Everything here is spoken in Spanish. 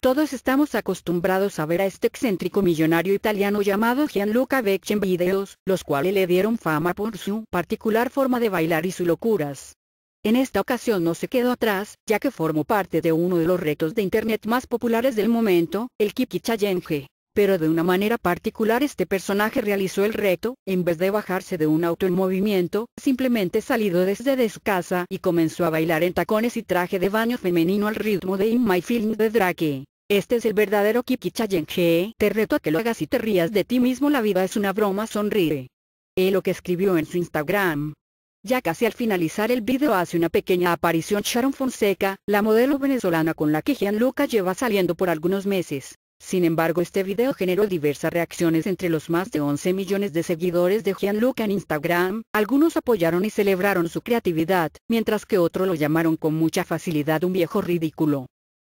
Todos estamos acostumbrados a ver a este excéntrico millonario italiano llamado Gianluca Vecchi en videos, los cuales le dieron fama por su particular forma de bailar y sus locuras. En esta ocasión no se quedó atrás, ya que formó parte de uno de los retos de internet más populares del momento, el Kiki Challenge pero de una manera particular este personaje realizó el reto, en vez de bajarse de un auto en movimiento, simplemente salido desde su casa y comenzó a bailar en tacones y traje de baño femenino al ritmo de In My Film de Drake. Este es el verdadero Kiki Challenge, te reto a que lo hagas y te rías de ti mismo la vida es una broma sonríe. Es eh, lo que escribió en su Instagram. Ya casi al finalizar el video hace una pequeña aparición Sharon Fonseca, la modelo venezolana con la que Gianluca lleva saliendo por algunos meses. Sin embargo este video generó diversas reacciones entre los más de 11 millones de seguidores de Gianluca en Instagram, algunos apoyaron y celebraron su creatividad, mientras que otros lo llamaron con mucha facilidad un viejo ridículo.